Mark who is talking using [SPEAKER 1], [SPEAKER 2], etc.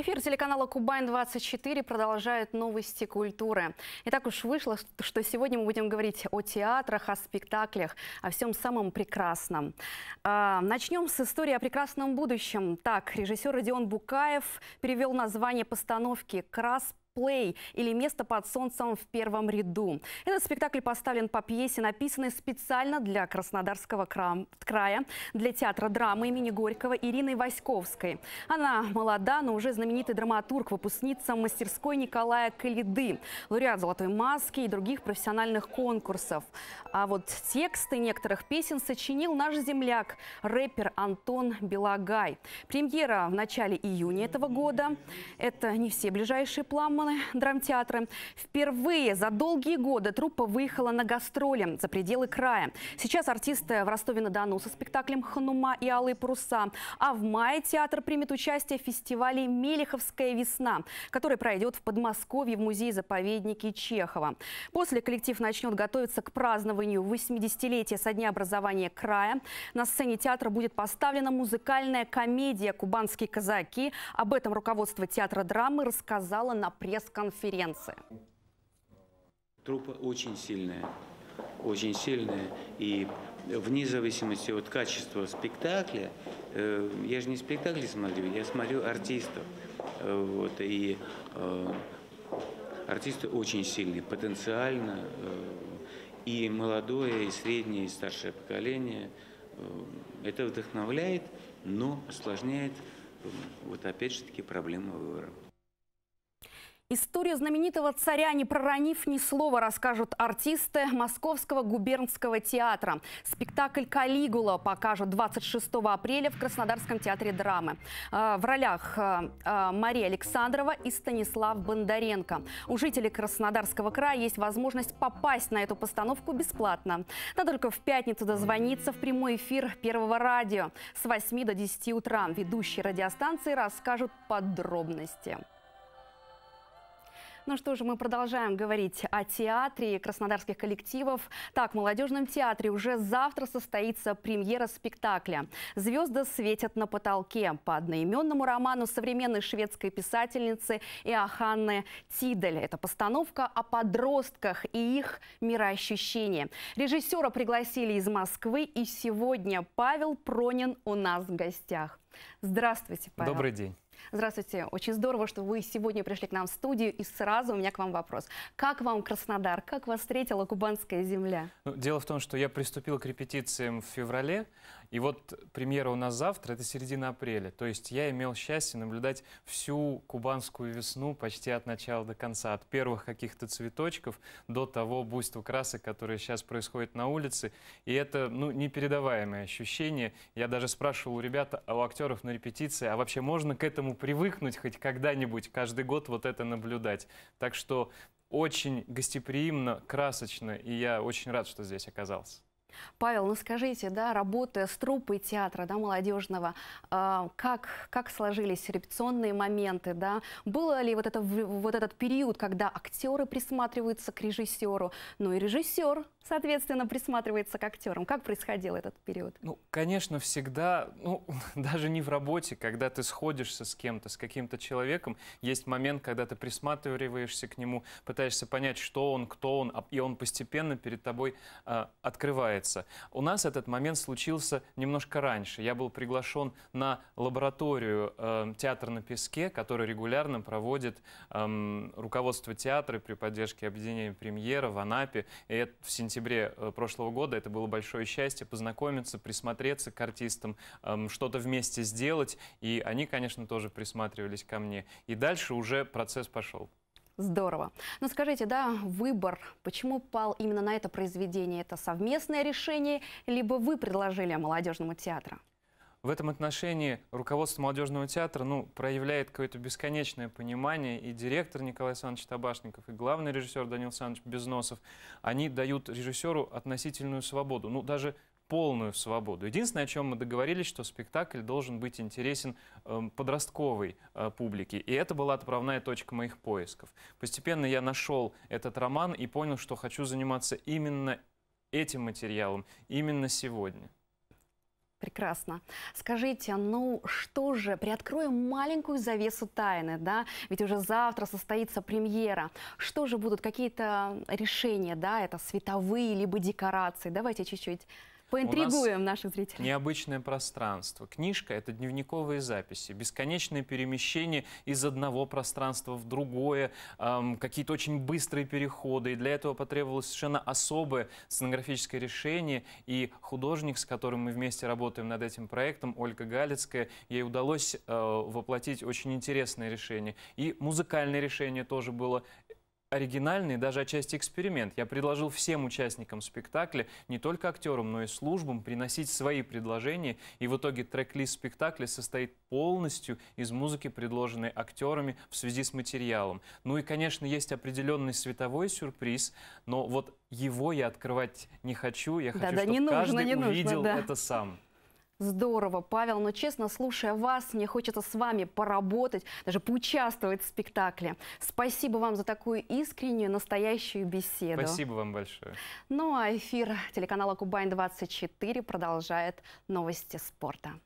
[SPEAKER 1] Эфир телеканала Кубайн 24 продолжает новости культуры. И так уж вышло, что сегодня мы будем говорить о театрах, о спектаклях, о всем самом прекрасном. А, начнем с истории о прекрасном будущем. Так, режиссер Родион Букаев перевел название постановки «Крас Play или «Место под солнцем в первом ряду». Этот спектакль поставлен по пьесе, написанной специально для Краснодарского края, для театра драмы имени Горького Ирины Васьковской. Она молода, но уже знаменитый драматург, выпускница мастерской Николая Калиды, лауреат «Золотой маски» и других профессиональных конкурсов. А вот тексты некоторых песен сочинил наш земляк, рэпер Антон Белагай. Премьера в начале июня этого года. Это не все ближайшие планы залы, драмтеатры. Впервые за долгие годы труппа выехала на гастроли за пределы края. Сейчас артисты в Ростове-на-Дону со спектаклем «Ханума» и «Алые паруса». А в мае театр примет участие в фестивале «Мелеховская весна», который пройдет в Подмосковье в музее-заповеднике Чехова. После коллектив начнет готовиться к празднованию 80-летия со дня образования края. На сцене театра будет поставлена музыкальная комедия «Кубанские казаки». Об этом руководство театра драмы рассказала на премьере пресс-конференции.
[SPEAKER 2] Трупа очень сильная, очень сильная. И вне зависимости от качества спектакля, э, я же не спектакли смотрю, я смотрю артистов. Э, вот, и э, артисты очень сильные, потенциально. И молодое, и среднее, и старшее поколение. Это вдохновляет, но осложняет, вот опять же таки, проблемы выбора.
[SPEAKER 1] Историю знаменитого царя, не проронив ни слова, расскажут артисты Московского губернского театра. Спектакль «Калигула» покажут 26 апреля в Краснодарском театре драмы. Э, в ролях э, э, Мария Александрова и Станислав Бондаренко. У жителей Краснодарского края есть возможность попасть на эту постановку бесплатно. Да только в пятницу дозвониться в прямой эфир Первого радио с 8 до 10 утра. Ведущие радиостанции расскажут подробности. Ну что же, мы продолжаем говорить о театре краснодарских коллективов. Так, в молодежном театре уже завтра состоится премьера спектакля «Звезды светят на потолке» по одноименному роману современной шведской писательницы Иоханны Тидель. Это постановка о подростках и их мироощущении. Режиссера пригласили из Москвы, и сегодня Павел Пронин у нас в гостях. Здравствуйте, Павел. Добрый день. Здравствуйте. Очень здорово, что вы сегодня пришли к нам в студию. И сразу у меня к вам вопрос. Как вам Краснодар? Как вас встретила кубанская земля?
[SPEAKER 2] Ну, дело в том, что я приступил к репетициям в феврале. И вот премьера у нас завтра, это середина апреля. То есть я имел счастье наблюдать всю кубанскую весну почти от начала до конца. От первых каких-то цветочков до того буйства красок, которое сейчас происходит на улице. И это ну, непередаваемое ощущение. Я даже спрашивал у ребят, а у актеров на репетиции, а вообще можно к этому привыкнуть хоть когда-нибудь, каждый год вот это наблюдать? Так что очень гостеприимно, красочно, и я очень рад, что здесь оказался.
[SPEAKER 1] Павел, ну скажите, да, работая с труппой театра да, молодежного, э, как, как сложились репетиционные моменты, да? был ли вот, это, вот этот период, когда актеры присматриваются к режиссеру, ну и режиссер соответственно, присматривается к актерам. Как происходил этот период? Ну,
[SPEAKER 2] конечно, всегда, ну, даже не в работе, когда ты сходишься с кем-то, с каким-то человеком, есть момент, когда ты присматриваешься к нему, пытаешься понять, что он, кто он, а, и он постепенно перед тобой э, открывается. У нас этот момент случился немножко раньше. Я был приглашен на лабораторию э, «Театр на песке», который регулярно проводит э, руководство театра при поддержке объединения «Премьера» в Анапе. И это в сентябре сентябре э, прошлого года. Это было большое счастье познакомиться, присмотреться к артистам, эм, что-то вместе сделать. И они, конечно, тоже присматривались ко мне. И дальше уже процесс пошел.
[SPEAKER 1] Здорово. Но ну, скажите, да, выбор, почему пал именно на это произведение? Это совместное решение, либо вы предложили молодежному театру?
[SPEAKER 2] в этом отношении руководство молодежного театра ну, проявляет какое-то бесконечное понимание. И директор Николай Александрович Табашников, и главный режиссер Данил Александрович Безносов, они дают режиссеру относительную свободу. Ну, даже полную свободу. Единственное, о чем мы договорились, что спектакль должен быть интересен э, подростковой э, публике. И это была отправная точка моих поисков. Постепенно я нашел этот роман и понял, что хочу заниматься именно этим материалом, именно сегодня.
[SPEAKER 1] Прекрасно. Скажите, ну что же, приоткроем маленькую завесу тайны, да? Ведь уже завтра состоится премьера. Что же будут какие-то решения, да? Это световые либо декорации? Давайте чуть-чуть Поинтригуем наших зрителей.
[SPEAKER 2] Необычное пространство. Книжка — это дневниковые записи, бесконечное перемещение из одного пространства в другое, эм, какие-то очень быстрые переходы. И для этого потребовалось совершенно особое сценографическое решение. И художник, с которым мы вместе работаем над этим проектом, Ольга Галицкая, ей удалось э, воплотить очень интересное решение. И музыкальное решение тоже было оригинальный, даже отчасти эксперимент. Я предложил всем участникам спектакля, не только актерам, но и службам, приносить свои предложения. И в итоге трек-лист спектакля состоит полностью из музыки, предложенной актерами в связи с материалом. Ну и, конечно, есть определенный световой сюрприз, но вот его я открывать не хочу. Я хочу, да, да, чтобы не нужно, каждый не нужно, увидел да. это сам.
[SPEAKER 1] Здорово, Павел, но честно, слушая вас, мне хочется с вами поработать, даже поучаствовать в спектакле. Спасибо вам за такую искреннюю, настоящую беседу. Спасибо
[SPEAKER 2] вам большое.
[SPEAKER 1] Ну а эфир телеканала «Кубань-24» продолжает новости спорта.